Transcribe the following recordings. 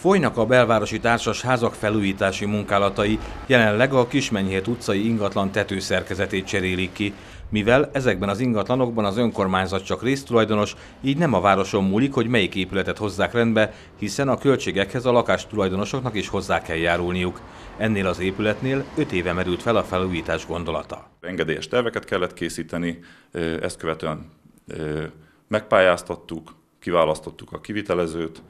Folynak a belvárosi társas házak felújítási munkálatai, jelenleg a Kismenyhét utcai ingatlan tetőszerkezetét cserélik ki. Mivel ezekben az ingatlanokban az önkormányzat csak résztulajdonos, így nem a városon múlik, hogy melyik épületet hozzák rendbe, hiszen a költségekhez a lakástulajdonosoknak is hozzá kell járulniuk. Ennél az épületnél 5 éve merült fel a felújítás gondolata. Engedélyes terveket kellett készíteni, ezt követően megpályáztattuk, kiválasztottuk a kivitelezőt,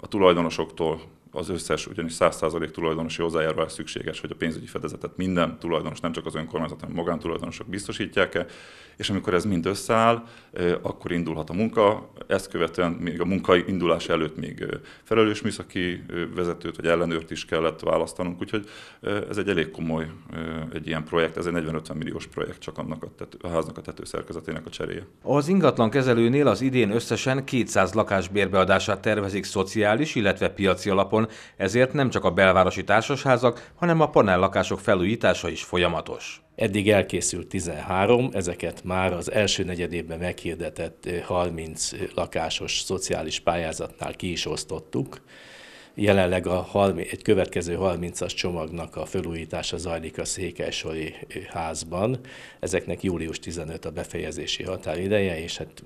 a tulajdonosoktól az összes, ugyanis 100% tulajdonosi hozzájárulás szükséges, hogy a pénzügyi fedezetet minden tulajdonos, nem csak az önkormányzat, hanem magántulajdonosok biztosítják-e, és amikor ez mind összeáll, akkor indulhat a munka, ezt követően még a munka indulás előtt még felelős műszaki vezetőt vagy ellenőrt is kellett választanunk, úgyhogy ez egy elég komoly egy ilyen projekt, ez egy 40-50 milliós projekt csak annak a, tető, a háznak a tetőszerkezetének a cseréje. Az ingatlan kezelőnél az idén összesen 200 lakás bérbeadását tervezik szociális, illetve piaci alapon Magyarországon, ezért nem csak a belvárosi társasházak, hanem a panellakások felújítása is folyamatos. Eddig elkészült 13, ezeket már az első negyedében meghirdetett 30 eh, eh, lakásos szociális pályázatnál ki is osztottuk. Jelenleg a 30, egy következő 30-as csomagnak a felújítása zajlik a Székelysori eh, házban. Ezeknek július 15 a befejezési határideje, és hát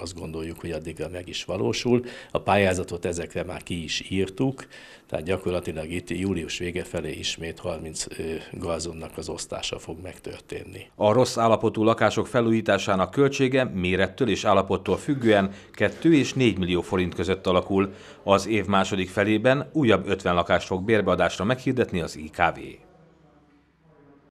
azt gondoljuk, hogy addigra meg is valósul. A pályázatot ezekre már ki is írtuk, tehát gyakorlatilag itt július vége felé ismét 30 gazonnak az osztása fog megtörténni. A rossz állapotú lakások felújításának költsége mérettől és állapottól függően 2 és 4 millió forint között alakul. Az év második felében újabb 50 lakást fog bérbeadásra meghirdetni az IKV.